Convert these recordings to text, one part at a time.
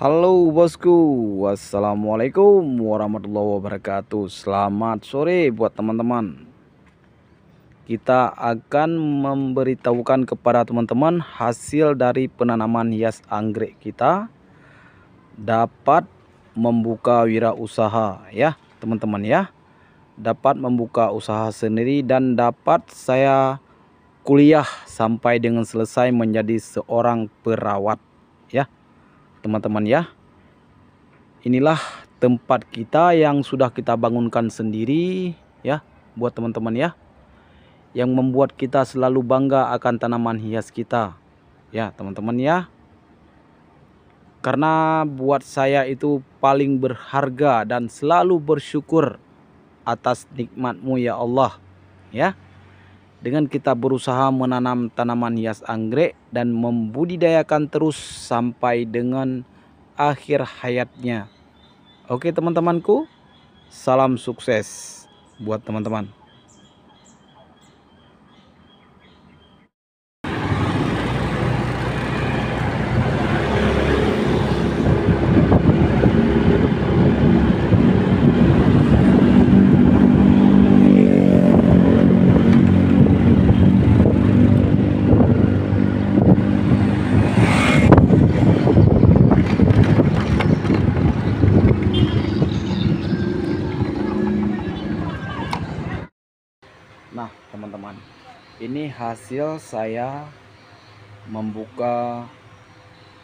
Halo bosku, wassalamualaikum warahmatullahi wabarakatuh. Selamat sore buat teman-teman. Kita akan memberitahukan kepada teman-teman hasil dari penanaman hias anggrek kita dapat membuka wirausaha ya, teman-teman ya. Dapat membuka usaha sendiri dan dapat saya kuliah sampai dengan selesai menjadi seorang perawat ya teman-teman ya. Inilah tempat kita yang sudah kita bangunkan sendiri ya buat teman-teman ya. Yang membuat kita selalu bangga akan tanaman hias kita. Ya, teman-teman ya. Karena buat saya itu paling berharga dan selalu bersyukur atas nikmatmu ya Allah. Ya dengan kita berusaha menanam tanaman hias anggrek dan membudidayakan terus sampai dengan akhir hayatnya. Oke teman-temanku, salam sukses buat teman-teman. Nah teman-teman ini hasil saya membuka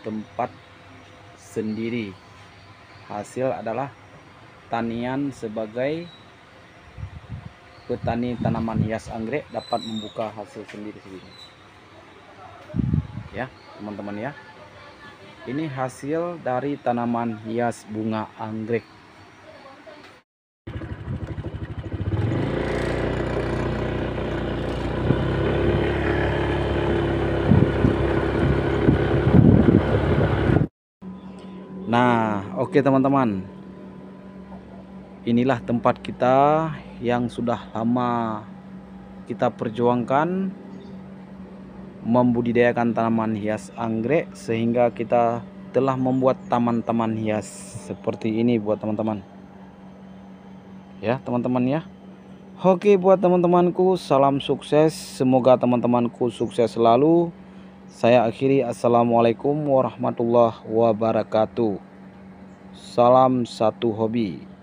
tempat sendiri hasil adalah tanian sebagai petani tanaman hias anggrek dapat membuka hasil sendiri-sendiri ya teman-teman ya ini hasil dari tanaman hias bunga anggrek Nah, oke okay, teman-teman. Inilah tempat kita yang sudah lama kita perjuangkan membudidayakan tanaman hias anggrek sehingga kita telah membuat taman-taman hias seperti ini buat teman-teman. Ya, teman-teman ya. Oke buat teman-temanku, salam sukses. Semoga teman-temanku sukses selalu. Saya akhiri Assalamualaikum warahmatullahi wabarakatuh. Salam satu hobi.